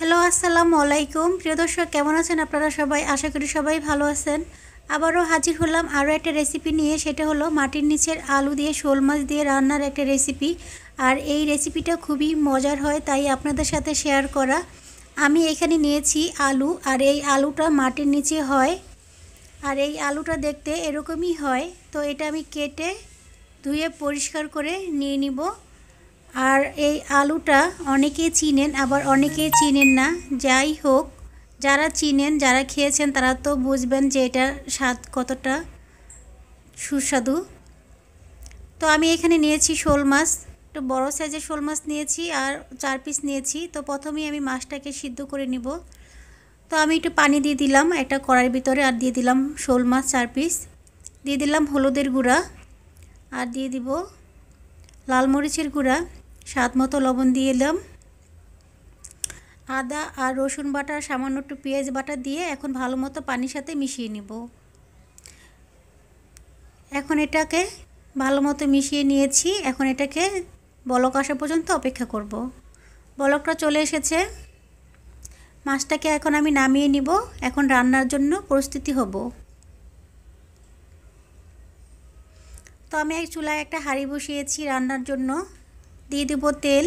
Hello আসসালামু আলাইকুম প্রিয় দর্শক কেমন আছেন আপনারা সবাই আশা করি সবাই ভালো আছেন আবারও হাজির হলাম আরও একটা রেসিপি নিয়ে সেটা হলো মাটির নিচের আলু দিয়ে শোল মাছ দিয়ে রান্নার একটা রেসিপি আর এই রেসিপিটা খুবই মজার হয় তাই আপনাদের সাথে শেয়ার করা আমি এখানে নিয়েছি আলু আর এই আলুটা মাটির নিচে হয় আর এই আলুটা দেখতে এরকমই হয় তো এটা আমি কেটে ধুয়ে পরিষ্কার করে নিয়ে নিব আর এই আলুটা অনেকে চিনেন আবার অনেকে চিনেন না যাই হোক যারা চিনেন যারা খেয়েছেন তারা তো বুঝবেন যে এটা স্বাদ কতটা সুস্বাদু তো আমি এখানে নিয়েছি শোল মাছ একটু বড় সাইজের শোল মাছ নিয়েছি আর চার পিস নিয়েছি তো প্রথমেই আমি মাছটাকে সিদ্ধ করে নিব তো আমি একটু পানি দিয়ে দিলাম একটা কড়াইয়ের ভিতরে আর দিয়ে দিলাম শোল মাছ চার পিস দিয়ে দিলাম হলুদের গুঁড়া আর দিয়ে দিব লাল মরিচের গুঁড়া স্বাদ মতো লবণ দিয়ে এলাম আদা আর রসুন বাটা সামান্য একটু পেঁয়াজ বাটা দিয়ে এখন ভালো মতো পানির সাথে মিশিয়ে নিব এখন এটাকে ভালো মতো মিশিয়ে নিয়েছি এখন এটাকে বলক আসা পর্যন্ত অপেক্ষা করব। বলকটা চলে এসেছে মাছটাকে এখন আমি নামিয়ে নিব এখন রান্নার জন্য প্রস্তুতি হব তো আমি এক চুলায় একটা হাঁড়ি বসিয়েছি রান্নার জন্য দিয়ে দেব তেল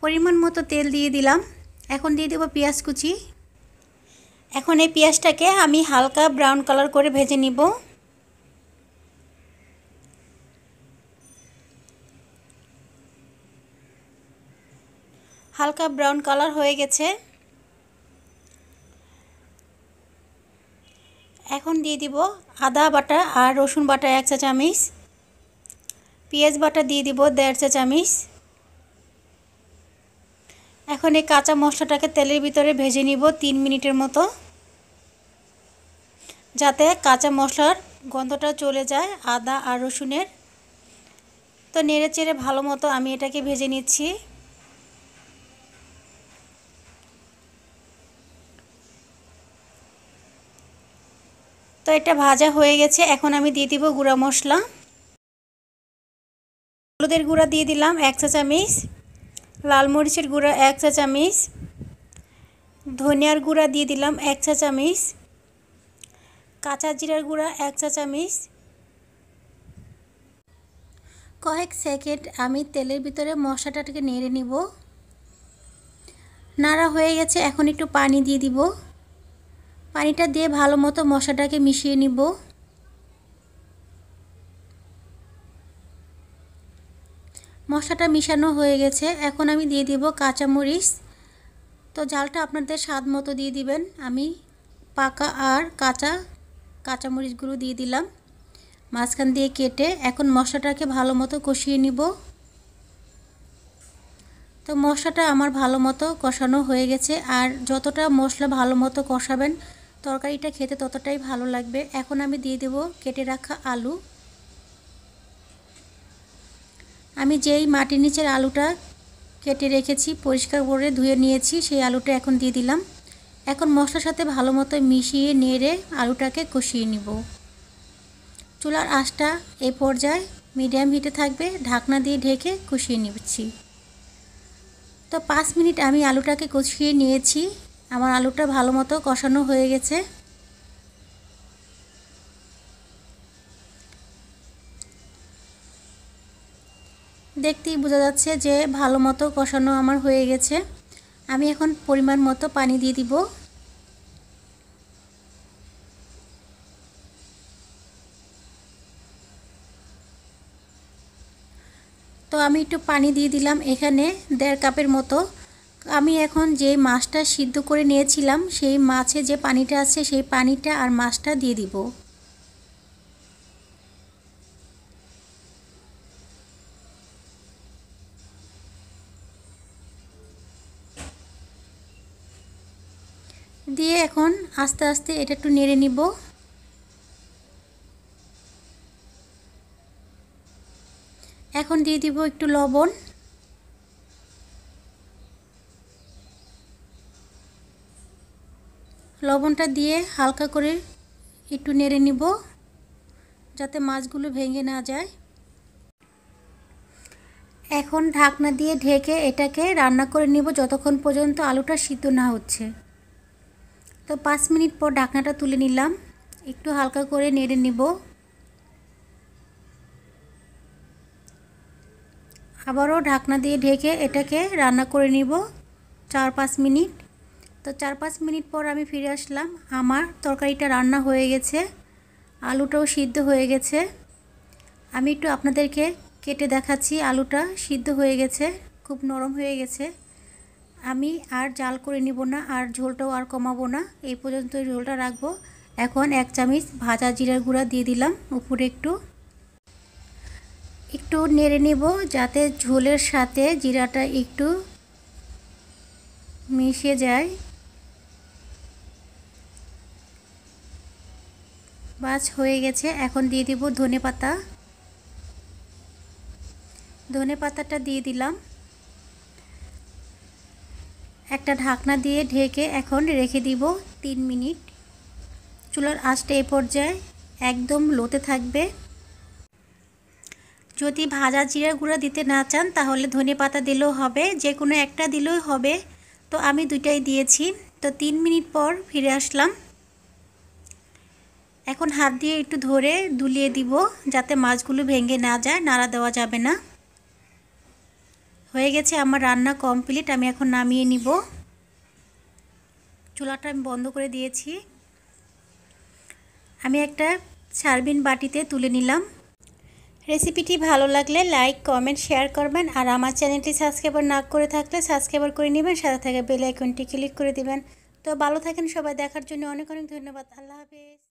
পরিমাণ মতো তেল দিয়ে দিলাম এখন দিয়ে দেব পেঁয়াজ কুচি এখন এই পেঁয়াজটাকে আমি হালকা ব্রাউন কালার করে ভেজে নিব হালকা ব্রাউন কালার হয়ে গেছে এখন দিয়ে দিব আদা বাটা আর রসুন বাটা এক চা চামচ পেঁয়াজ বাটা দিয়ে দিব দেড় চা চামিচ এখন এই কাঁচা মশলাটাকে তেলের ভিতরে ভেজে নিব তিন মিনিটের মতো যাতে কাঁচা মশলার গন্ধটা চলে যায় আদা আর রসুনের তো নেড়ে চেড়ে ভালো মতো আমি এটাকে ভেজে নিচ্ছি তো এটা ভাজা হয়ে গেছে এখন আমি দিয়ে দিব গুঁড়া মশলা হলুদের গুঁড়া দিয়ে দিলাম এক চা চামিচ লাল মরিচের গুঁড়া এক চা চামিচ ধনিয়ার গুঁড়া দিয়ে দিলাম এক চা চামিচ কাঁচা জিরার গুঁড়া এক চা চামিচ কয়েক সেকেন্ড আমি তেলের ভিতরে মশলাটাকে নেড়ে নিব নাড়া হয়ে গেছে এখন একটু পানি দিয়ে দিব পানিটা দিয়ে ভালো মতো মশলাটাকে মিশিয়ে নিব মশলাটা মিশানো হয়ে গেছে এখন আমি দিয়ে দিব কাঁচামরিচ তো জালটা আপনাদের স্বাদ মতো দিয়ে দিবেন আমি পাকা আর কাঁচা কাঁচামরিচগুলো দিয়ে দিলাম মাঝখান দিয়ে কেটে এখন মশলাটাকে ভালো মতো কষিয়ে নিব তো মশলাটা আমার ভালো মতো কষানো হয়ে গেছে আর যতটা মশলা ভালো মতো কষাবেন তরকারিটা খেতে ততটাই ভালো লাগবে এখন আমি দিয়ে দেব কেটে রাখা আলু আমি যেই মাটির নিচের আলুটা কেটে রেখেছি পরিষ্কার করে ধুয়ে নিয়েছি সেই আলুটা এখন দিয়ে দিলাম এখন মশলার সাথে ভালো মতো মিশিয়ে নেড়ে আলুটাকে কষিয়ে নিব চুলার আঁচটা এ পর্যায়ে মিডিয়াম হিটে থাকবে ঢাকনা দিয়ে ঢেকে কষিয়ে নিচ্ছি তো পাঁচ মিনিট আমি আলুটাকে কষিয়ে নিয়েছি আমার আলুটা ভালো মতো কষানো হয়ে গেছে দেখতেই বোঝা যাচ্ছে যে ভালো মতো কষানো আমার হয়ে গেছে আমি এখন পরিমাণ মতো পানি দিয়ে দিব তো আমি একটু পানি দিয়ে দিলাম এখানে দেড় কাপের মতো আমি এখন যে মাছটা সিদ্ধ করে নিয়েছিলাম সেই মাছে যে পানিটা আছে সেই পানিটা আর মাছটা দিয়ে দিব দিয়ে এখন আস্তে আস্তে এটা একটু নেড়ে নিব এখন দিয়ে দিব একটু লবণ লবণটা দিয়ে হালকা করে একটু নেড়ে নিব যাতে মাছগুলো ভেঙে না যায় এখন ঢাকনা দিয়ে ঢেকে এটাকে রান্না করে নিব যতক্ষণ পর্যন্ত আলুটা সিদ্ধ না হচ্ছে তো পাঁচ মিনিট পর ঢাকনাটা তুলে নিলাম একটু হালকা করে নেড়ে নিব আবারও ঢাকনা দিয়ে ঢেকে এটাকে রান্না করে নিব চার পাঁচ মিনিট তো চার পাঁচ মিনিট পর আমি ফিরে আসলাম আমার তরকারিটা রান্না হয়ে গেছে আলুটাও সিদ্ধ হয়ে গেছে আমি একটু আপনাদেরকে কেটে দেখাচ্ছি আলুটা সিদ্ধ হয়ে গেছে খুব নরম হয়ে গেছে আমি আর জাল করে নিব না আর ঝোলটাও আর কমাবো না এই পর্যন্ত ঝোলটা রাখবো এখন এক চামচ ভাজা জিরার গুঁড়া দিয়ে দিলাম উপরে একটু একটু নেড়ে নেব যাতে ঝোলের সাথে জিরাটা একটু মিশে যায় বাস হয়ে গেছে এখন দিয়ে দিব ধনে পাতা ধনে পাতাটা দিয়ে দিলাম একটা ঢাকনা দিয়ে ঢেকে এখন রেখে দিব তিন মিনিট চুলার আঁচটা এ পর্যায়ে একদম লোতে থাকবে যদি ভাজা জিরা গুঁড়া দিতে না চান তাহলে ধনে পাতা দিলেও হবে যে কোনো একটা দিলেও হবে তো আমি দুইটাই দিয়েছি তো তিন মিনিট পর ফিরে আসলাম এখন হাত দিয়ে একটু ধরে দুলিয়ে দিব যাতে মাছগুলো ভেঙে না যায় নাড়া দেওয়া যাবে না হয়ে গেছে আমার রান্না কমপ্লিট আমি এখন নামিয়ে নিব চুলাটা আমি বন্ধ করে দিয়েছি আমি একটা সারবিন বাটিতে তুলে নিলাম রেসিপিটি ভালো লাগলে লাইক কমেন্ট শেয়ার করবেন আর আমার চ্যানেলটি সাবস্ক্রাইবার না করে থাকলে সাবস্ক্রাইবার করে নেবেন সাথে থাকে বেল আইকনটি ক্লিক করে দিবেন তো ভালো থাকেন সবাই দেখার জন্য অনেক অনেক ধন্যবাদ আল্লাহ হাফিজ